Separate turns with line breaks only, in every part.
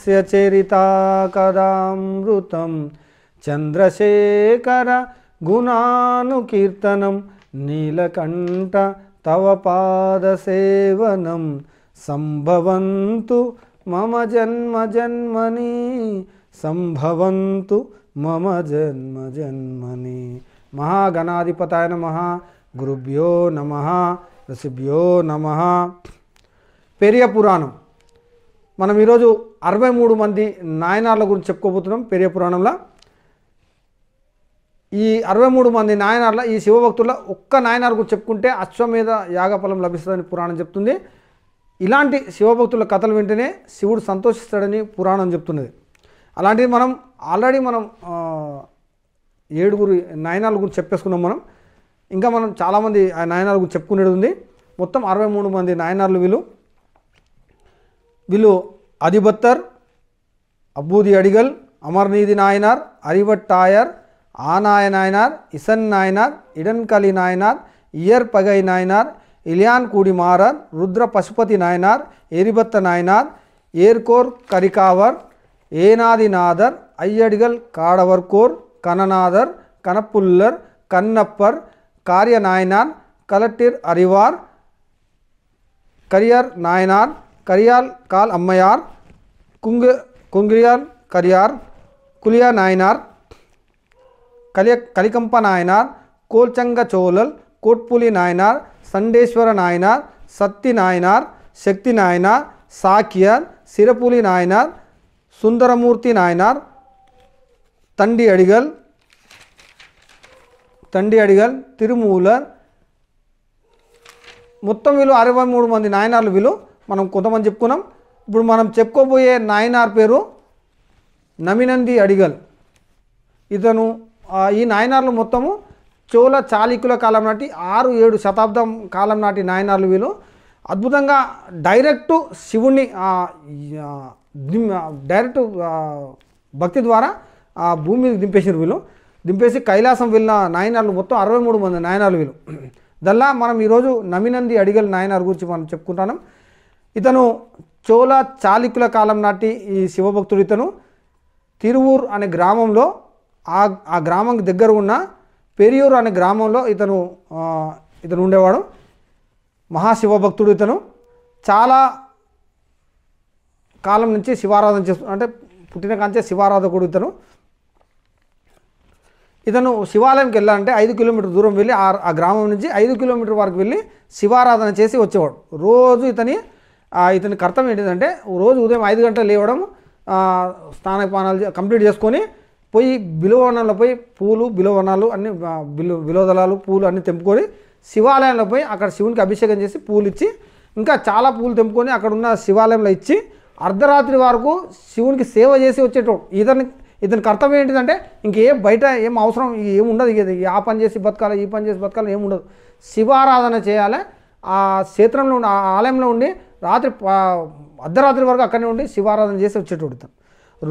तस्य चरिताकदामृतं चन्द्रशेखर गुणानुकीर्तनं नीलकण्ठ तव पादसेवनं सम्भवन्तु మమ జన్మ జన్మని సంభవంతు మమ జన్మ జన్మని మహాగణాధిపతాయ నమ గురుభ్యో నమ ఋషిభ్యో నమ పెరియ పురాణం మనం ఈరోజు అరవై మూడు మంది నాయనార్ల గురించి చెప్పుకోబోతున్నాం పెరియ పురాణంలో ఈ అరవై మూడు మంది నాయనార్ల ఈ శివభక్తుల ఒక్క నాయనార్ గురించి చెప్పుకుంటే అశ్వమేధ యాగఫలం లభిస్తుందని పురాణం చెప్తుంది ఇలాంటి శివభక్తుల కథలు వింటేనే శివుడు సంతోషిస్తాడని పురాణం చెప్తున్నది అలాంటిది మనం ఆల్రెడీ మనం ఏడుగురు నాయనాల గురించి చెప్పేసుకున్నాం మనం ఇంకా మనం చాలామంది ఆ నాయనాల గురించి చెప్పుకునేది ఉంది మొత్తం అరవై మూడు మంది నాయనార్లు వీళ్ళు விலு அதிபத்தர் அப்பூதி அடிகள் அமர்நீதி நாயனார் அறிவட்டாயர் ஆநாய நாயனார் இசன் நாயனார் இடன்கலி நாயனார் இயற்பகை நாயனார் இலியான்குடி மாறர் ருத்ர பசுபதி நாயனார் எரிபத்த நாயனார் ஏர்கோர் கரிகாவர் ஏனாதிநாதர் ஐயடிகள் காடவர்கோர் கனநாதர் கனப்புல்லர் கண்ணப்பர் காரிய நாயனார் கலட்டிர் அறிவார் கரியர் நாயனார் கரியால் கால் அம்மையார் குங்கு குங்கிரியால் கரியார் குளியா நாயனார் கலிய கலிகம்பா நாயனார் கோல்ச்சங்க சோழல் கோட்புலி நாயனார் சண்டேஸ்வர நாயனார் சக்தி நாயனார் சக்தி நாயனார் சாக்கியார் சிறப்புலி நாயனார் சுந்தரமூர்த்தி நாயனார் தண்டி அடிகள் தண்டி அடிகள் திருமூலர் மொத்தம் விழு அறுபத்தி மூணு மந்தி నాయనార్లు விழு మనం కొంతమంది చెప్పుకున్నాం ఇప్పుడు మనం చెప్పుకోబోయే నాయనార్ పేరు నమినంది అడిగల్ ఇతను ఈ నాయనార్లు మొత్తము చోళ చాళుక్యుల కాలం నాటి ఆరు ఏడు శతాబ్దం కాలం నాటి నాయనార్లు వీళ్ళు అద్భుతంగా డైరెక్టు శివుణ్ణి డైరెక్ట్ భక్తి ద్వారా ఆ భూమి మీద దింపేసారు వీళ్ళు దింపేసి కైలాసం వెళ్ళిన నాయనార్లు మొత్తం అరవై మూడు మంది నాయనార్లు వీళ్ళు దల్లా మనం ఈరోజు నమినంది అడిగల్ నాయనార్ గురించి మనం చెప్పుకుంటున్నాం ఇతను చోళ చాళుక్యుల కాలం నాటి ఈ శివభక్తుడు ఇతను తిరువూరు అనే గ్రామంలో ఆ ఆ గ్రామం దగ్గర ఉన్న పెరియూరు అనే గ్రామంలో ఇతను ఇతను ఉండేవాడు మహాశివభక్తుడు ఇతను చాలా కాలం నుంచి శివారాధన చేస్తున్నా అంటే పుట్టిన కాంచే శివారాధకుడు ఇతను ఇతను శివాలయంకి వెళ్ళాలంటే ఐదు కిలోమీటర్ దూరం వెళ్ళి ఆ గ్రామం నుంచి ఐదు కిలోమీటర్ వరకు వెళ్ళి శివారాధన చేసి వచ్చేవాడు రోజు ఇతని ఇతని కర్తవ్యం ఏంటిదంటే రోజు ఉదయం ఐదు గంటలు లేవడం స్నానపానాలు కంప్లీట్ చేసుకొని పోయి బిలువనాల్లో పోయి పూలు బిలువనాలు అన్ని బిలు బిలోదలాలు పూలు అన్నీ తెంపుకొని శివాలయంలో పోయి అక్కడ శివునికి అభిషేకం చేసి పూలు ఇచ్చి ఇంకా చాలా పూలు తెంపుకొని అక్కడ ఉన్న శివాలయంలో ఇచ్చి అర్ధరాత్రి వరకు శివునికి సేవ చేసి వచ్చేటోడు ఇతని ఇతని కర్తవ్యం ఏంటిదంటే ఇంకేం బయట ఏం అవసరం ఏం ఉండదు ఆ పని చేసి బతకాలి ఈ పని చేసి బతకాలి ఏం ఉండదు శివారాధన చేయాలి ఆ క్షేత్రంలో ఉండి ఆ ఆలయంలో ఉండి రాత్రి అర్ధరాత్రి వరకు అక్కడనే ఉండి శివారాధన చేసి వచ్చేటోడు తను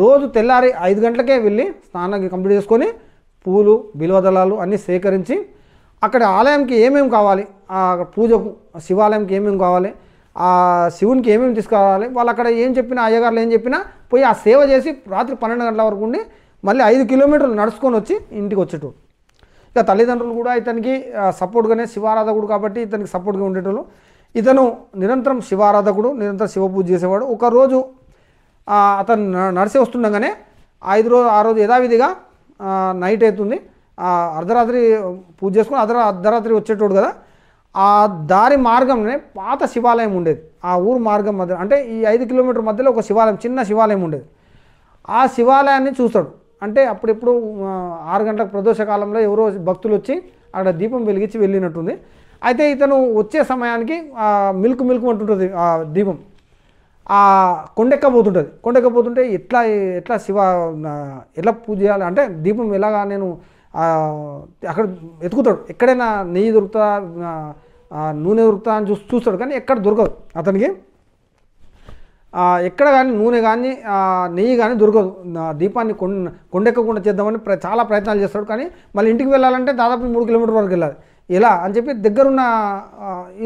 రోజు తెల్లారి ఐదు గంటలకే వెళ్ళి స్నానం కంప్లీట్ చేసుకొని పూలు బిల్వదళాలు అన్నీ సేకరించి అక్కడ ఆలయంకి ఏమేమి కావాలి ఆ పూజకు శివాలయంకి ఏమేమి కావాలి ఆ శివునికి ఏమేమి తీసుకురావాలి వాళ్ళు అక్కడ ఏం చెప్పినా అయ్యగారులు ఏం చెప్పినా పోయి ఆ సేవ చేసి రాత్రి పన్నెండు గంటల వరకు ఉండి మళ్ళీ ఐదు కిలోమీటర్లు నడుచుకొని వచ్చి ఇంటికి వచ్చేటోడు ఇక తల్లిదండ్రులు కూడా ఇతనికి సపోర్ట్గానే శివారాధకుడు కాబట్టి ఇతనికి సపోర్ట్గా ఉండేటోళ్ళు ఇతను నిరంతరం శివారాధకుడు నిరంతరం శివ పూజ చేసేవాడు ఒకరోజు అతను నడిసి వస్తుండగానే ఐదు రోజు ఆ రోజు యథావిధిగా నైట్ అవుతుంది అర్ధరాత్రి పూజ చేసుకుని అర్ధ అర్ధరాత్రి వచ్చేటోడు కదా ఆ దారి మార్గంలోనే పాత శివాలయం ఉండేది ఆ ఊరు మార్గం మధ్య అంటే ఈ ఐదు కిలోమీటర్ మధ్యలో ఒక శివాలయం చిన్న శివాలయం ఉండేది ఆ శివాలయాన్ని చూస్తాడు అంటే అప్పుడెప్పుడు ఆరు గంటల ప్రదోష కాలంలో ఎవరో భక్తులు వచ్చి అక్కడ దీపం వెలిగించి వెళ్ళినట్టుంది అయితే ఇతను వచ్చే సమయానికి మిల్క్ మిల్క్ అంటుంటుంది ఆ దీపం ఆ కొండెక్కపోతుంటుంది కొండెక్కపోతుంటే ఎట్లా ఎట్లా శివ ఎలా పూజ చేయాలి అంటే దీపం ఎలాగా నేను అక్కడ ఎత్తుకుతాడు ఎక్కడైనా నెయ్యి దొరుకుతా నూనె దొరుకుతా అని చూసి చూస్తాడు కానీ ఎక్కడ దొరకదు అతనికి ఎక్కడ కానీ నూనె కానీ నెయ్యి కానీ దొరకదు దీపాన్ని కొండ కొండెక్కకుండా చేద్దామని చాలా ప్రయత్నాలు చేస్తాడు కానీ మళ్ళీ ఇంటికి వెళ్ళాలంటే దాదాపు మూడు కిలోమీటర్ వరకు వెళ్ళాలి ఎలా అని చెప్పి దగ్గరున్న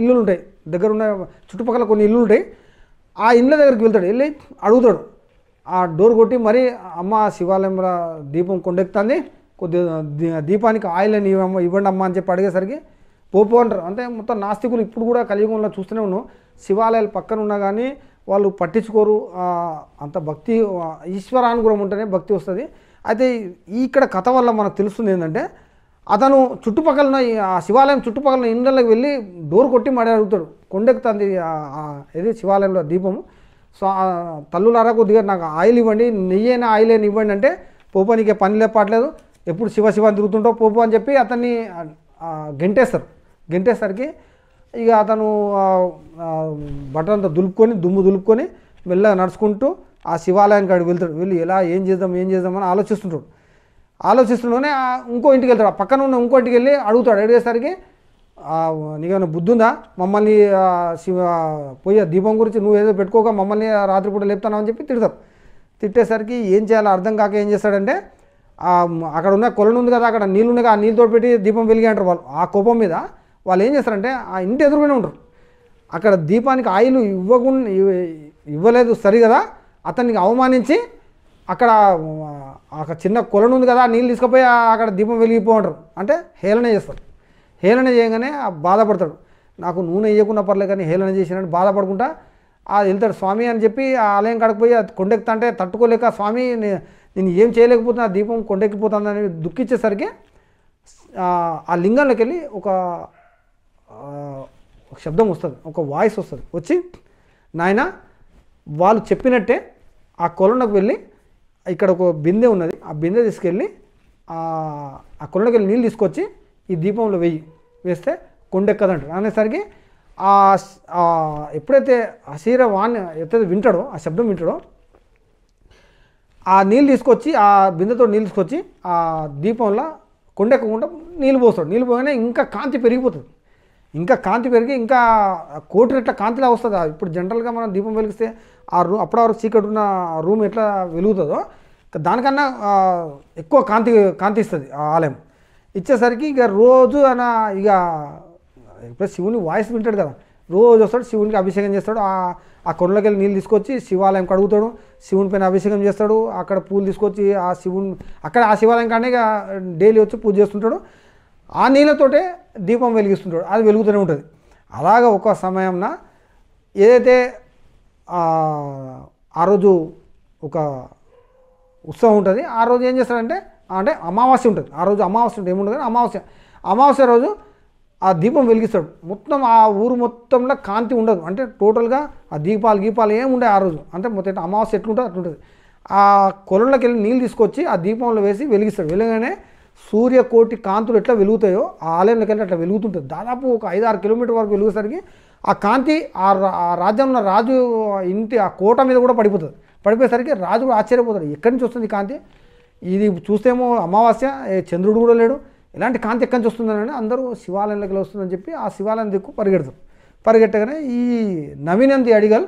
ఇల్లులు ఉంటాయి దగ్గరున్న చుట్టుపక్కల కొన్ని ఇల్లు ఉంటాయి ఆ ఇళ్ళ దగ్గరికి వెళ్తాడు వెళ్ళి అడుగుతాడు ఆ డోర్ కొట్టి మరి అమ్మ శివాలయం దీపం కొండెక్తుంది కొద్ది దీపానికి ఆయిల్ అని ఇవ్వండి అమ్మ అని చెప్పి అడిగేసరికి పోపో అంటారు అంటే మొత్తం నాస్తికులు ఇప్పుడు కూడా కలియుగంలో చూస్తూనే ఉన్నాం శివాలయాలు పక్కన ఉన్నా కానీ వాళ్ళు పట్టించుకోరు అంత భక్తి ఈశ్వరానుగ్రహం ఉంటేనే భక్తి వస్తుంది అయితే ఇక్కడ కథ వల్ల మనకు తెలుస్తుంది ఏంటంటే అతను చుట్టుపక్కల ఆ శివాలయం చుట్టుపక్కల ఇండ్లకి వెళ్ళి డోర్ కొట్టి మడి అడుగుతాడు కొండెక్కుతుంది ఇది శివాలయంలో దీపం సో తల్లులారా కొద్దిగా నాకు ఆయిల్ ఇవ్వండి నెయ్యైనా ఆయిల్ అయినా ఇవ్వండి అంటే పోపు నీకే పని లేపట్లేదు ఎప్పుడు శివ శివ అని తిరుగుతుంటావు పోపు అని చెప్పి అతన్ని గెంటేస్తారు గెంటేసరికి ఇక అతను బట్టలు అంతా దులుపుకొని దుమ్ము దులుపుకొని మెల్లగా నడుచుకుంటూ ఆ శివాలయానికి అక్కడికి వెళ్తాడు వెళ్ళి ఎలా ఏం చేద్దాం ఏం చేద్దాం అని ఆలోచిస్తుంటాడు ఆలోచిస్తూనే ఇంకో ఇంటికి వెళ్తాడు ఆ పక్కన ఉన్న ఇంకో ఇంటికి వెళ్ళి అడుగుతాడు అడిగేసరికి నీకేమైనా బుద్ధుందా మమ్మల్ని శివ పోయే దీపం గురించి నువ్వేదో పెట్టుకోక మమ్మల్ని రాత్రిపూట లేపుతానని అని చెప్పి తిడతారు తిట్టేసరికి ఏం చేయాలో అర్థం కాక ఏం చేస్తాడంటే అక్కడ ఉన్న కొలను ఉంది కదా అక్కడ నీళ్ళు ఉన్నాయి ఆ నీళ్ళతో పెట్టి దీపం వెలిగి అంటారు వాళ్ళు ఆ కోపం మీద వాళ్ళు ఏం చేస్తారంటే ఆ ఇంటి ఎదురుగానే ఉంటారు అక్కడ దీపానికి ఆయిల్ ఇవ్వకుండా ఇవ్వలేదు సరి కదా అతనికి అవమానించి అక్కడ అక్కడ చిన్న కొలను ఉంది కదా నీళ్ళు తీసుకుపోయి అక్కడ దీపం వెలిగిపోంటారు అంటే హేళన చేస్తారు హేళన చేయగానే బాధపడతాడు నాకు నూనె వేయకుండా పర్లేదు కానీ హేళన చేసినని బాధపడుకుంటా అది వెళ్తాడు స్వామి అని చెప్పి ఆ ఆలయం కడకపోయి కొండెక్కుతా అంటే తట్టుకోలేక స్వామి నేను ఏం చేయలేకపోతున్నా ఆ దీపం కొండెక్కిపోతుందని దుఃఖించేసరికి ఆ లింగంలోకి వెళ్ళి ఒక శబ్దం వస్తుంది ఒక వాయిస్ వస్తుంది వచ్చి నాయన వాళ్ళు చెప్పినట్టే ఆ కొలనకు వెళ్ళి ఇక్కడ ఒక బిందె ఉన్నది ఆ బిందె తీసుకెళ్ళి ఆ కొండకి వెళ్ళి నీళ్ళు తీసుకొచ్చి ఈ దీపంలో వెయ్యి వేస్తే కొండెక్కదంటాడు అనేసరికి ఆ ఎప్పుడైతే అశీర వాణి ఎప్పుడైతే వింటాడో ఆ శబ్దం వింటాడో ఆ నీళ్ళు తీసుకొచ్చి ఆ బిందెతో నీళ్ళు తీసుకొచ్చి ఆ దీపంలో కొండెక్కకుండా నీళ్ళు పోస్తాడు నీళ్ళు పోగానే ఇంకా కాంతి పెరిగిపోతుంది ఇంకా కాంతి పెరిగి ఇంకా కోటి రెట్ల కాంతిలా వస్తుంది ఇప్పుడు జనరల్గా మనం దీపం వెలిగిస్తే ఆ రూమ్ అప్పటి వరకు చీకటి ఉన్న రూమ్ ఎట్లా వెలుగుతుందో దానికన్నా ఎక్కువ కాంతి కాంతిస్తుంది ఆ ఆలయం ఇచ్చేసరికి ఇక రోజు ఆయన ఇక ఇప్పుడు శివుని వాయిస్ వింటాడు కదా రోజు వస్తాడు శివునికి అభిషేకం చేస్తాడు ఆ ఆ కొండలకి వెళ్ళి నీళ్ళు తీసుకొచ్చి శివాలయం కడుగుతాడు శివుని పైన అభిషేకం చేస్తాడు అక్కడ పూలు తీసుకొచ్చి ఆ శివుని అక్కడ ఆ శివాలయం కానీ డైలీ వచ్చి పూజ చేస్తుంటాడు ఆ నీళ్ళతోటే దీపం వెలిగిస్తుంటాడు అది వెలుగుతూనే ఉంటుంది అలాగ ఒక సమయంన ఏదైతే ఆ రోజు ఒక ఉత్సవం ఉంటుంది ఆ రోజు ఏం చేస్తారంటే అంటే అమావాస్య ఉంటుంది ఆ రోజు అమావాస్య ఉంటుంది ఏముండదు కానీ అమావాస్య అమావాస్య రోజు ఆ దీపం వెలిగిస్తాడు మొత్తం ఆ ఊరు మొత్తంలో కాంతి ఉండదు అంటే టోటల్గా ఆ దీపాలు గీపాలు ఏమి ఆ రోజు అంటే మొత్తం అమావాస్య ఎట్లుంటుంది అట్లుంటుంది ఆ కొలంలోకి వెళ్ళి నీళ్ళు తీసుకొచ్చి ఆ దీపంలో వేసి వెలిగిస్తాడు వెలుగనే సూర్యకోటి కాంతులు ఎట్లా వెలుగుతాయో ఆ ఆలయంలోకి వెళ్ళి అట్లా వెలుగుతుంటుంది దాదాపు ఒక ఐదు ఆరు కిలోమీటర్ వరకు వెలుగుసరికి ఆ కాంతి ఆ రాజ్యం ఉన్న రాజు ఇంటి ఆ కోట మీద కూడా పడిపోతుంది పడిపోయేసరికి రాజు కూడా ఆశ్చర్యపోతాడు ఎక్కడి నుంచి వస్తుంది కాంతి ఇది చూస్తేమో అమావాస్య చంద్రుడు కూడా లేడు ఇలాంటి కాంతి ఎక్కడి నుంచి వస్తుందని అందరూ శివాలయంలోకి వస్తుందని చెప్పి ఆ శివాలయం దిక్కు పరిగెడతారు పరిగెట్టగానే ఈ నవీనంది అడిగల్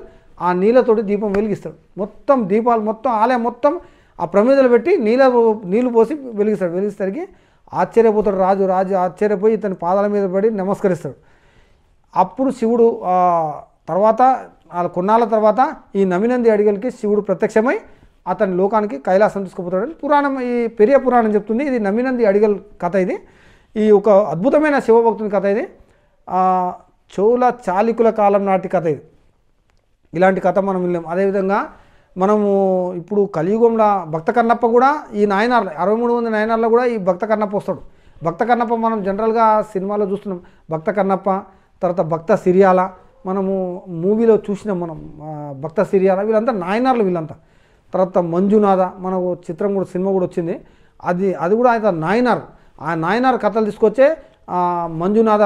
ఆ నీళ్ళతోటి దీపం వెలిగిస్తాడు మొత్తం దీపాలు మొత్తం ఆలయం మొత్తం ఆ ప్రమేదలు పెట్టి నీళ్ళ నీళ్ళు పోసి వెలిగిస్తాడు వెలిగిసరికి ఆశ్చర్యపోతాడు రాజు రాజు ఆశ్చర్యపోయి ఇతని పాదాల మీద పడి నమస్కరిస్తాడు అప్పుడు శివుడు తర్వాత వాళ్ళ కొన్నాళ్ళ తర్వాత ఈ నమినంది అడిగలకి శివుడు ప్రత్యక్షమై అతని లోకానికి కైలాసం తీసుకుపోతాడని పురాణం ఈ పెరియ పురాణం చెప్తుంది ఇది నమినంది అడిగల్ కథ ఇది ఈ ఒక అద్భుతమైన శివభక్తుని కథ ఇది చోళ చాలికుల కాలం నాటి కథ ఇది ఇలాంటి కథ మనం వినలేం అదేవిధంగా మనము ఇప్పుడు కలియుగంలో భక్త కన్నప్ప కూడా ఈ నాయనార్ల అరవై మూడు మంది నాయనార్లో కూడా ఈ భక్త కన్నప్ప వస్తాడు భక్త కన్నప్ప మనం జనరల్గా సినిమాలో చూస్తున్నాం భక్త కన్నప్ప తర్వాత భక్త సిరియాల మనము మూవీలో చూసిన మనం భక్త సిరియాల వీళ్ళంతా నాయనార్లు వీళ్ళంతా తర్వాత మంజునాథ మనకు చిత్రం కూడా సినిమా కూడా వచ్చింది అది అది కూడా ఆయన నాయనార్ ఆ నాయనార్ కథలు తీసుకొచ్చే మంజునాథ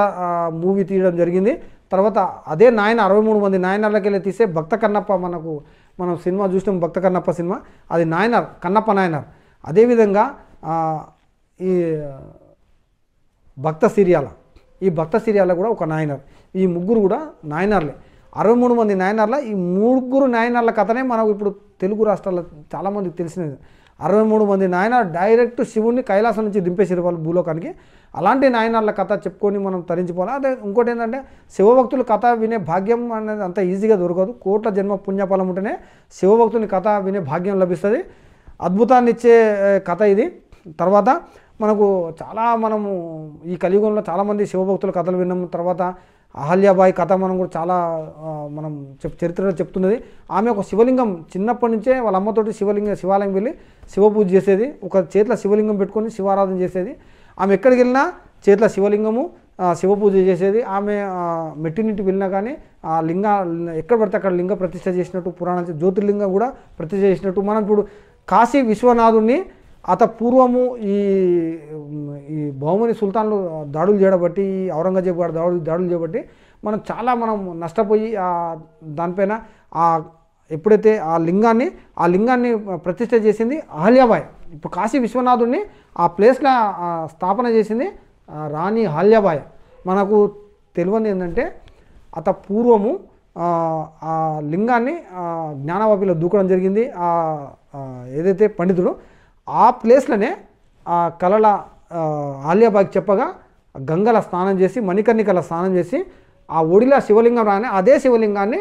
మూవీ తీయడం జరిగింది తర్వాత అదే నాయన అరవై మూడు మంది నాయనార్లకి వెళ్ళి తీసే భక్త కన్నప్ప మనకు మనం సినిమా చూసినాం భక్త కన్నప్ప సినిమా అది నాయనార్ కన్నప్ప నాయనార్ అదేవిధంగా ఈ భక్త సిరియాల ఈ భక్త సిరియాల్లో కూడా ఒక నాయనర్ ఈ ముగ్గురు కూడా నాయనార్లే అరవై మూడు మంది నాయనార్ల ఈ ముగ్గురు నాయనార్ల కథనే మనకు ఇప్పుడు తెలుగు రాష్ట్రాల్లో చాలామందికి తెలిసినది అరవై మూడు మంది నాయనర్ డైరెక్ట్ శివుణ్ణి కైలాసం నుంచి దింపేసారు వాళ్ళు భూలోకానికి అలాంటి నాయనార్ల కథ చెప్పుకొని మనం తరించిపోవాలి అదే ఇంకోటి ఏంటంటే శివభక్తుల కథ వినే భాగ్యం అనేది అంత ఈజీగా దొరకదు కోట్ల జన్మ పుణ్యఫలం ఉంటేనే శివభక్తుని కథ వినే భాగ్యం లభిస్తుంది అద్భుతాన్ని ఇచ్చే కథ ఇది తర్వాత మనకు చాలా మనము ఈ కలియుగంలో చాలామంది శివభక్తుల కథలు విన్నాము తర్వాత అహల్యాబాయి కథ మనం కూడా చాలా మనం చెప్ చరిత్రలో చెప్తున్నది ఆమె ఒక శివలింగం చిన్నప్పటి నుంచే వాళ్ళ అమ్మతోటి శివలింగం శివాలయం వెళ్ళి శివపూజ చేసేది ఒక చేతిలో శివలింగం పెట్టుకొని శివారాధన చేసేది ఆమె ఎక్కడికి వెళ్ళినా చేతిలో శివలింగము శివపూజ చేసేది ఆమె మెట్టినింటికి వెళ్ళినా కానీ ఆ లింగ ఎక్కడ పడితే అక్కడ లింగ ప్రతిష్ట చేసినట్టు పురాణ జ్యోతిర్లింగం కూడా ప్రతిష్ట చేసినట్టు మనం ఇప్పుడు కాశీ విశ్వనాథుడిని అత పూర్వము ఈ ఈ బహుమని సుల్తాన్లు దాడులు చేయబట్టి ఔరంగజేబు గారు దాడులు దాడులు చేయబట్టి మనం చాలా మనం నష్టపోయి దానిపైన ఆ ఎప్పుడైతే ఆ లింగాన్ని ఆ లింగాన్ని ప్రతిష్ట చేసింది అహల్యాబాయ్ ఇప్పుడు కాశీ విశ్వనాథుడిని ఆ ప్లేస్లో స్థాపన చేసింది రాణి అహల్యాబాయ్ మనకు తెలియని ఏంటంటే అత పూర్వము ఆ లింగాన్ని జ్ఞానవాపిలో దూకడం జరిగింది ఏదైతే పండితుడు ఆ ప్లేస్లోనే ఆ కళల ఆలియాబాగ్కి చెప్పగా గంగల స్నానం చేసి మణికర్ణికల స్నానం చేసి ఆ ఒడిలో శివలింగం రానే అదే శివలింగాన్ని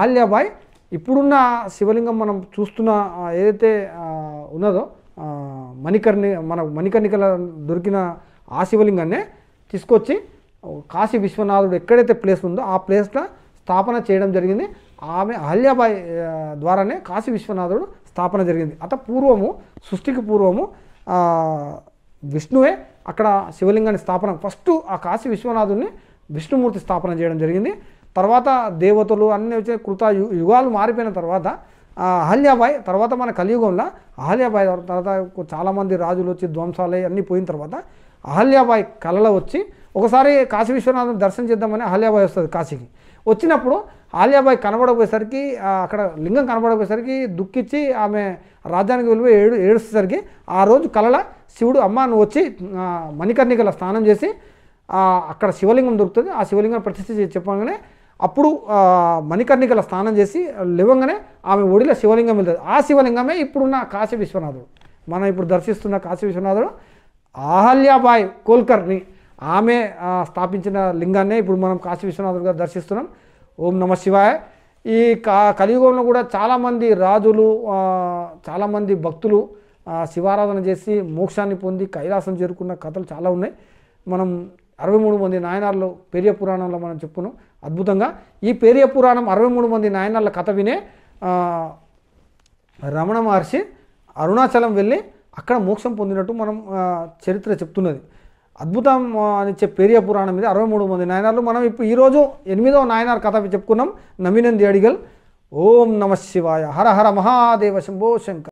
ఆల్యాబాయ్ ఇప్పుడున్న శివలింగం మనం చూస్తున్న ఏదైతే ఉన్నదో మణికర్ణి మన మణికర్ణికల దొరికిన ఆ శివలింగాన్నే తీసుకొచ్చి కాశీ విశ్వనాథుడు ఎక్కడైతే ప్లేస్ ఉందో ఆ ప్లేస్లో స్థాపన చేయడం జరిగింది ఆమె అహల్యాబాయ్ ద్వారానే కాశీ విశ్వనాథుడు స్థాపన జరిగింది అత పూర్వము సృష్టికి పూర్వము విష్ణువే అక్కడ శివలింగాన్ని స్థాపన ఫస్ట్ ఆ కాశీ విశ్వనాథుని విష్ణుమూర్తి స్థాపన చేయడం జరిగింది తర్వాత దేవతలు అన్నీ వచ్చే కృత యుగాలు మారిపోయిన తర్వాత అహల్యాబాయ్ తర్వాత మన కలియుగంలో అహల్యాబాయ్ తర్వాత చాలామంది రాజులు వచ్చి ధ్వంసాలయ అన్నీ పోయిన తర్వాత అహల్యాబాయ్ కళలో వచ్చి ఒకసారి కాశీ విశ్వనాథం దర్శనం చేద్దామని అహల్యాబాయ్ వస్తుంది కాశీకి వచ్చినప్పుడు ఆలియాబాయ్ కనబడబోయేసరికి అక్కడ లింగం కనబడబోయేసరికి దుఃఖించి ఆమె రాజ్యానికి వెళ్ళిపోయి ఏడు ఏడుసేసరికి ఆ రోజు కలల శివుడు అమ్మ వచ్చి మణికర్ణికల స్నానం చేసి అక్కడ శివలింగం దొరుకుతుంది ఆ శివలింగం ప్రతిష్ఠ చెప్పగానే అప్పుడు మణికర్ణికల స్నానం చేసి లేవంగానే ఆమె ఒడిలో శివలింగం వెళ్తుంది ఆ శివలింగమే ఇప్పుడున్న కాశీ విశ్వనాథుడు మనం ఇప్పుడు దర్శిస్తున్న కాశీ విశ్వనాథుడు ఆహల్యాబాయ్ కోల్కర్ని ఆమె స్థాపించిన లింగాన్నే ఇప్పుడు మనం కాశీ గారు దర్శిస్తున్నాం ఓం నమ శివాయ ఈ కా కలియుగంలో కూడా చాలామంది రాజులు చాలామంది భక్తులు శివారాధన చేసి మోక్షాన్ని పొంది కైలాసం చేరుకున్న కథలు చాలా ఉన్నాయి మనం అరవై మూడు మంది నాయనార్లు పెరియ పురాణంలో మనం చెప్పుకున్నాం అద్భుతంగా ఈ పెరియ పురాణం అరవై మూడు మంది నాయనార్ల కథ వినే రమణ మహర్షి అరుణాచలం వెళ్ళి అక్కడ మోక్షం పొందినట్టు మనం చరిత్ర చెప్తున్నది అద్భుతం అని చెప్పి పెరియ పురాణం మీద అరవై మూడు మంది నాయనార్లు మనం ఇప్పుడు ఈరోజు ఎనిమిదో నాయనార్ కథ చెప్పుకున్నాం నవీనంది అడిగల్ ఓం నమ శివాయ హర హర మహాదేవ శంభో శంకర్